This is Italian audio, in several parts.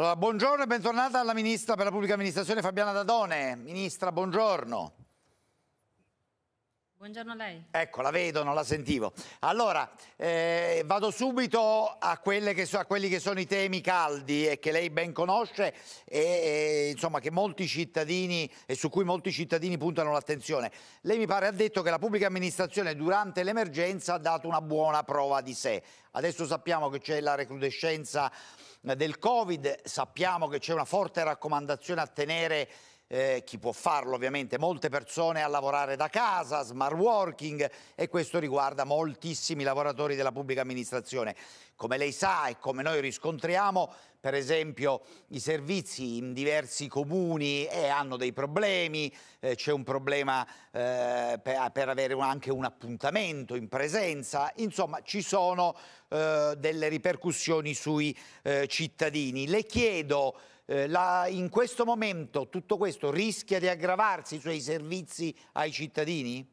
Allora, buongiorno e bentornata alla Ministra per la Pubblica Amministrazione Fabiana Dadone. Ministra, buongiorno. Buongiorno a lei. Ecco, la vedo, non la sentivo. Allora, eh, vado subito a, che so, a, quelli che sono i temi caldi e che lei ben conosce e, e insomma, che molti cittadini e su cui molti cittadini puntano l'attenzione. Lei mi pare ha detto che la pubblica amministrazione durante l'emergenza ha dato una buona prova di sé. Adesso sappiamo che c'è la recrudescenza del Covid, sappiamo che c'è una forte raccomandazione a tenere eh, chi può farlo ovviamente, molte persone a lavorare da casa, smart working e questo riguarda moltissimi lavoratori della pubblica amministrazione. Come lei sa e come noi riscontriamo, per esempio i servizi in diversi comuni eh, hanno dei problemi, eh, c'è un problema eh, per, per, avere un, anche un appuntamento in presenza, insomma ci sono eh, delle ripercussioni sui eh, cittadini. Le chiedo eh, la, in questo momento tutto questo rischia di aggravarsi sui servizi ai cittadini?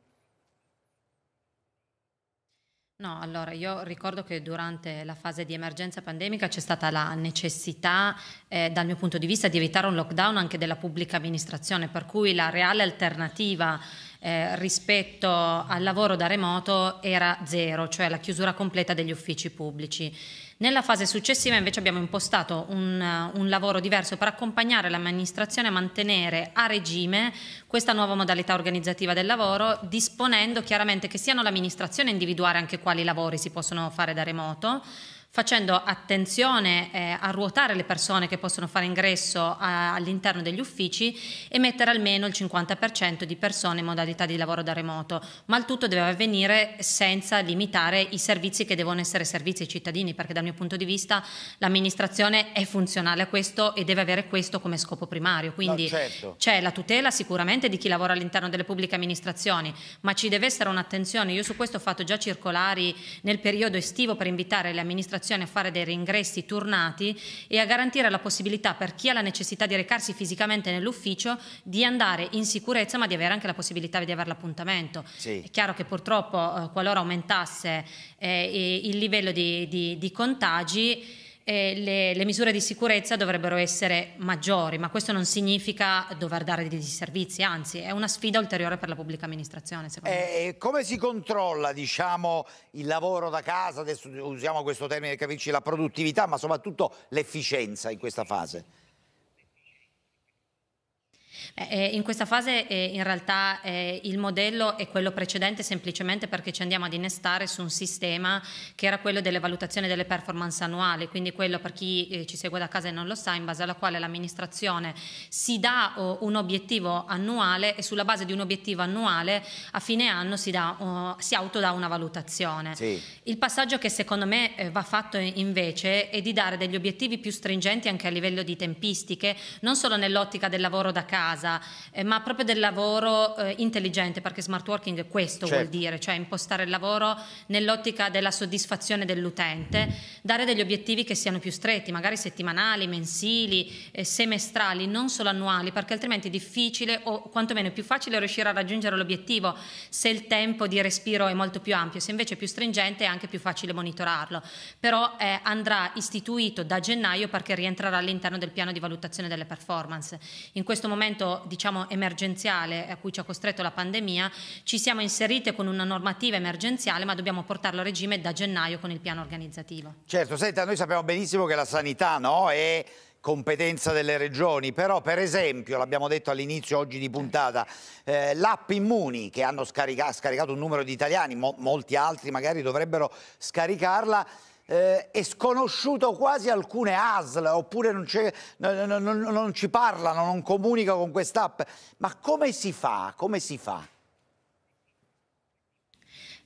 No, allora io ricordo che durante la fase di emergenza pandemica c'è stata la necessità, eh, dal mio punto di vista, di evitare un lockdown anche della pubblica amministrazione, per cui la reale alternativa eh, rispetto al lavoro da remoto era zero, cioè la chiusura completa degli uffici pubblici. Nella fase successiva invece abbiamo impostato un, un lavoro diverso per accompagnare l'amministrazione a mantenere a regime questa nuova modalità organizzativa del lavoro, disponendo chiaramente che siano l'amministrazione a individuare anche quali lavori si possono fare da remoto, facendo attenzione eh, a ruotare le persone che possono fare ingresso a, all'interno degli uffici e mettere almeno il 50% di persone in modalità di lavoro da remoto, ma il tutto deve avvenire senza limitare i servizi che devono essere servizi ai cittadini, perché dal mio punto di vista l'amministrazione è funzionale a questo e deve avere questo come scopo primario, quindi no, certo. c'è la tutela sicuramente di chi lavora all'interno delle pubbliche amministrazioni, ma ci deve essere un'attenzione, io su questo ho fatto già circolari nel periodo estivo per invitare le amministrazioni amministrazione a fare dei ringressi turnati e a garantire la possibilità per chi ha la necessità di recarsi fisicamente nell'ufficio di andare in sicurezza ma di avere anche la possibilità di avere l'appuntamento. Sì. È chiaro che purtroppo eh, qualora aumentasse eh, il livello di, di, di contagi eh, le, le, misure di sicurezza dovrebbero essere maggiori, ma questo non significa dover dare dei servizi, anzi è una sfida ulteriore per la pubblica amministrazione. Secondo eh, eh, come si controlla diciamo, il lavoro da casa, adesso usiamo questo termine per capirci, la produttività, ma soprattutto l'efficienza in questa fase? Eh, eh, in questa fase eh, in realtà eh, il modello è quello precedente semplicemente perché ci andiamo ad innestare su un sistema che era quello delle valutazioni delle performance annuali, quindi quello per chi eh, ci segue da casa e non lo sa, in base alla quale l'amministrazione si dà oh, un obiettivo annuale e sulla base di un obiettivo annuale a fine anno si, dà, oh, si autodà una valutazione. Sì. Il passaggio che secondo me eh, va fatto invece è di dare degli obiettivi più stringenti anche a livello di tempistiche, non solo nell'ottica del lavoro da casa, casa, eh, ma proprio del lavoro eh, intelligente, perché smart working questo certo. vuol dire, cioè impostare il lavoro nell'ottica della soddisfazione dell'utente, dare degli obiettivi che siano più stretti, magari settimanali, mensili, eh, semestrali, non solo annuali, perché altrimenti è difficile o quantomeno è più facile riuscire a raggiungere l'obiettivo se il tempo di respiro è molto più ampio, se invece è più stringente è anche più facile monitorarlo, però eh, andrà istituito da gennaio perché rientrerà all'interno del piano di valutazione delle performance. In questo momento decreto diciamo, emergenziale a cui ci ha costretto la pandemia, ci siamo inserite con una normativa emergenziale ma dobbiamo portarlo a regime da gennaio con il piano organizzativo. Certo, senta, noi sappiamo benissimo che la sanità no, è competenza delle regioni, però per esempio, l'abbiamo detto all'inizio oggi di puntata, eh, l'app Immuni che hanno scaricato, scaricato un numero di italiani, mo molti altri magari dovrebbero scaricarla, eh, è sconosciuto quasi alcune ASL, oppure non, non, non, non ci parlano, non comunicano con quest'app. Ma come si fa? Come si fa?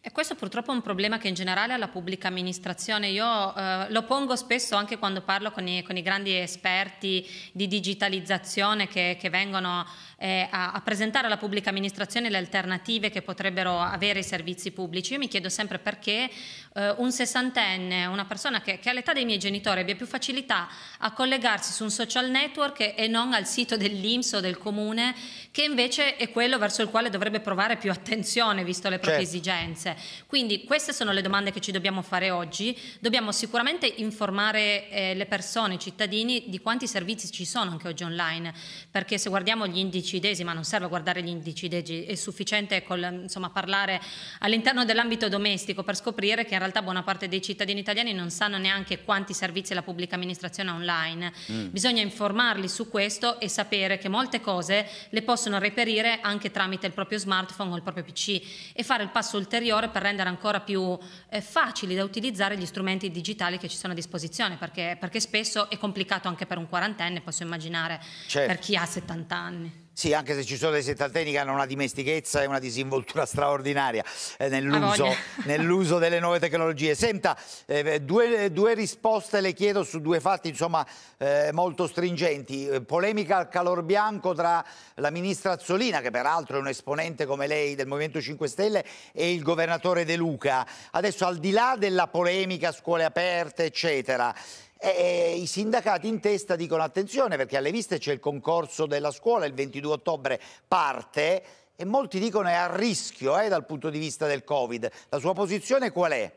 E questo purtroppo è un problema che in generale alla pubblica amministrazione, io eh, lo pongo spesso anche quando parlo con i, con i grandi esperti di digitalizzazione che, che vengono eh, a, a, presentare alla pubblica amministrazione le alternative che potrebbero avere i servizi pubblici. Io mi chiedo sempre perché eh, un sessantenne, una persona che, che all'età dei miei genitori abbia più facilità a collegarsi su un social network e, e non al sito dell'Inps o del comune, che invece è quello verso il quale dovrebbe provare più attenzione visto le proprie certo. esigenze diverse. Cioè, quindi queste sono le domande che ci dobbiamo fare oggi. Dobbiamo sicuramente informare eh, le persone, i cittadini, di quanti servizi ci sono anche oggi online, perché se guardiamo gli indici DESI, ma non serve guardare gli indici DESI, è sufficiente col, insomma, parlare all'interno dell'ambito domestico per scoprire che in realtà buona parte dei cittadini italiani non sanno neanche quanti servizi la pubblica amministrazione ha online. Mm. Bisogna informarli su questo e sapere che molte cose le possono reperire anche tramite il proprio smartphone o il proprio PC e fare il passo ulteriore loro e per rendere ancora più eh, facili da utilizzare gli strumenti digitali che ci sono a disposizione, perché, perché spesso è complicato anche per un quarantenne, posso immaginare, certo. per chi ha 70 anni. Sì, anche se ci sono dei settantenni che hanno una dimestichezza e una disinvoltura straordinaria eh, nell'uso, nell delle nuove tecnologie. Senta, eh, due, due, risposte le chiedo su due fatti insomma, eh, molto stringenti. Eh, polemica al calor bianco tra la ministra Azzolina, che peraltro è un esponente come lei del Movimento 5 Stelle, e il governatore De Luca. Adesso al di là della polemica, scuole aperte, eccetera, e I sindacati in testa dicono attenzione perché alle viste c'è il concorso della scuola, il 22 ottobre parte e molti dicono è a rischio eh, dal punto di vista del Covid. La sua posizione qual è?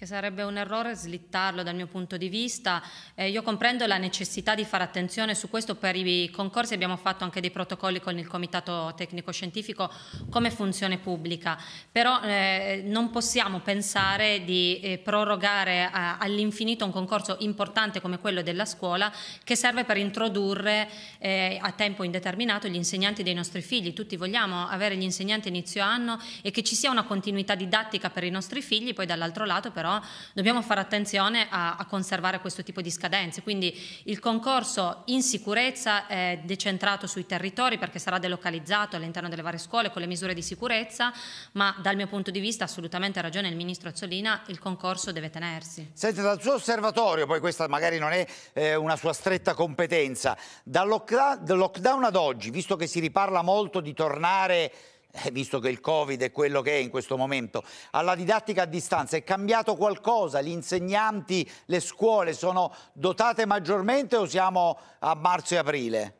che sarebbe un errore slittarlo dal mio punto di vista. Eh, io comprendo la necessità di fare attenzione su questo per i concorsi, abbiamo fatto anche dei protocolli con il Comitato Tecnico Scientifico come funzione pubblica, però eh, non possiamo pensare di eh, prorogare eh, all'infinito un concorso importante come quello della scuola che serve per introdurre eh, a tempo indeterminato gli insegnanti dei nostri figli. Tutti vogliamo avere gli insegnanti inizio anno e che ci sia una continuità didattica per i nostri figli, poi dall'altro lato però no? dobbiamo fare attenzione a, a, conservare questo tipo di scadenze. Quindi il concorso in sicurezza è decentrato sui territori perché sarà delocalizzato all'interno delle varie scuole con le misure di sicurezza, ma dal mio punto di vista assolutamente ragione il ministro Azzolina, il concorso deve tenersi. Senta, dal suo osservatorio, poi questa magari non è eh, una sua stretta competenza, dal lockdown ad oggi, visto che si riparla molto di tornare eh, visto che il Covid è quello che è in questo momento, alla didattica a distanza? È cambiato qualcosa? Gli insegnanti, le scuole sono dotate maggiormente o siamo a marzo e aprile?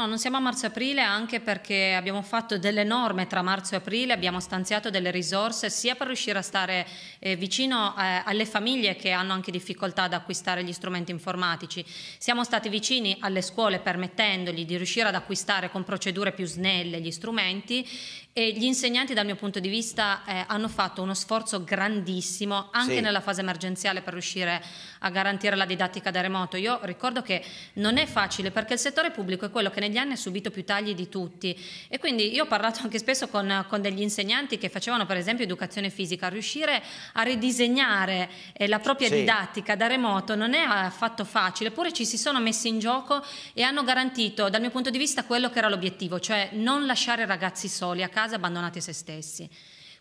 No, non siamo a marzo-aprile anche perché abbiamo fatto delle norme tra marzo e aprile, abbiamo stanziato delle risorse sia per riuscire a stare eh, vicino eh, alle famiglie che hanno anche difficoltà ad acquistare gli strumenti informatici. Siamo stati vicini alle scuole permettendogli di riuscire ad acquistare con procedure più snelle gli strumenti e gli insegnanti dal mio punto di vista eh, hanno fatto uno sforzo grandissimo anche sì. nella fase emergenziale per riuscire a a garantire la didattica da remoto. Io ricordo che non è facile perché il settore pubblico è quello che negli anni ha subito più tagli di tutti e quindi io ho parlato anche spesso con, con degli insegnanti che facevano per esempio educazione fisica, riuscire a ridisegnare eh, la propria sì. didattica da remoto non è affatto facile, eppure ci si sono messi in gioco e hanno garantito dal mio punto di vista quello che era l'obiettivo, cioè non lasciare i ragazzi soli a casa abbandonati a se stessi.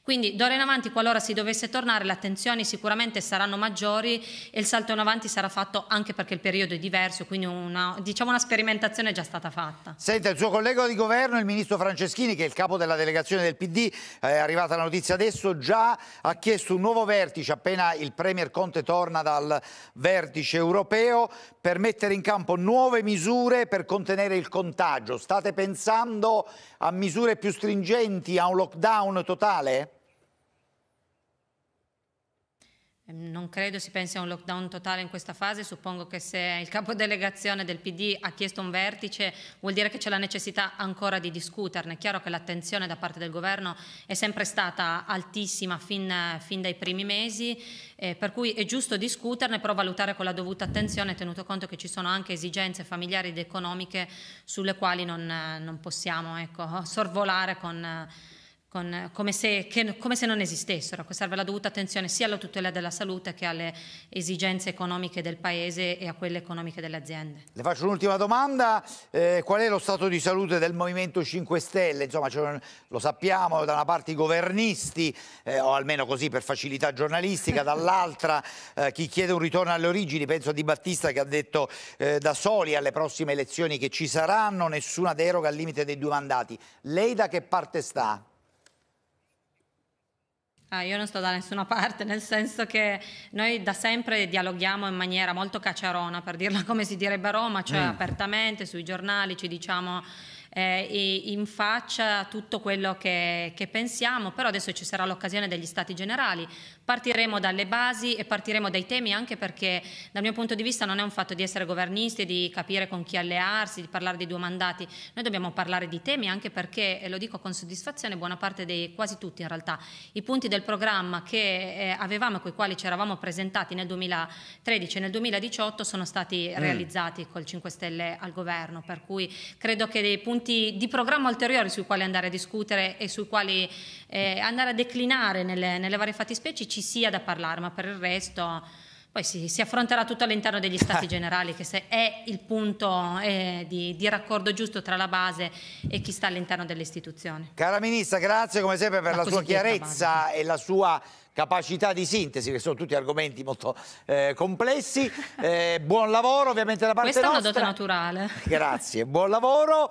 Quindi d'ora in avanti, qualora si dovesse tornare, le attenzioni sicuramente saranno maggiori e il salto in avanti sarà fatto anche perché il periodo è diverso, quindi una, diciamo una sperimentazione è già stata fatta. Senta, il suo collega di governo, il ministro Franceschini, che è il capo della delegazione del PD, eh, è arrivata la notizia adesso, già ha chiesto un nuovo vertice appena il Premier Conte torna dal vertice europeo per mettere in campo nuove misure per contenere il contagio. State pensando a misure più stringenti, a un lockdown totale? Ehm, non credo si pensi a un lockdown totale in questa fase, suppongo che se il capodelegazione del PD ha chiesto un vertice vuol dire che c'è la necessità ancora di discuterne. È chiaro che l'attenzione da parte del governo è sempre stata altissima fin, fin dai primi mesi, eh, per cui è giusto discuterne, però valutare con la dovuta attenzione, tenuto conto che ci sono anche esigenze familiari ed economiche sulle quali non, non possiamo ecco, sorvolare con con, eh, come, se, che, come, se, non esistessero, che serve la dovuta attenzione sia alla tutela della salute che alle esigenze economiche del Paese e a quelle economiche delle aziende. Le faccio un'ultima domanda, eh, qual è lo stato di salute del Movimento 5 Stelle? Insomma, cioè, lo sappiamo, da una parte i governisti, eh, o almeno così per facilità giornalistica, dall'altra eh, chi chiede un ritorno alle origini, penso a Di Battista che ha detto eh, da soli alle prossime elezioni che ci saranno, nessuna deroga al limite dei due mandati. Lei da che parte sta? Ah, io non sto da nessuna parte, nel senso che noi da sempre dialoghiamo in maniera molto caciarona, per dirla come si direbbe a Roma, cioè mm. apertamente sui giornali ci diciamo eh, in faccia tutto quello che, che pensiamo, però adesso ci sarà l'occasione degli stati generali, Partiremo dalle basi e partiremo dai temi anche perché dal mio punto di vista non è un fatto di essere governisti, di capire con chi allearsi, di parlare di due mandati. Noi dobbiamo parlare di temi anche perché, e lo dico con soddisfazione, buona parte dei, quasi tutti in realtà, i punti del programma che eh, avevamo e con i quali ci eravamo presentati nel 2013 e nel 2018 sono stati mm. realizzati col 5 Stelle al governo. Per cui credo che dei punti di programma ulteriori sui quali andare a discutere e sui quali eh, andare a declinare nelle, nelle varie fattispecie ci ci sia da parlare, ma per il resto poi si, si affronterà tutto all'interno degli stati generali, che se è il punto eh, di, di, raccordo giusto tra la base e chi sta all'interno delle istituzioni. Cara Ministra, grazie come sempre per la, la sua chiarezza base. e la sua capacità di sintesi, che sono tutti argomenti molto eh, complessi. Eh, buon lavoro ovviamente da parte Questa nostra. Questa è una dote naturale. Grazie, buon lavoro.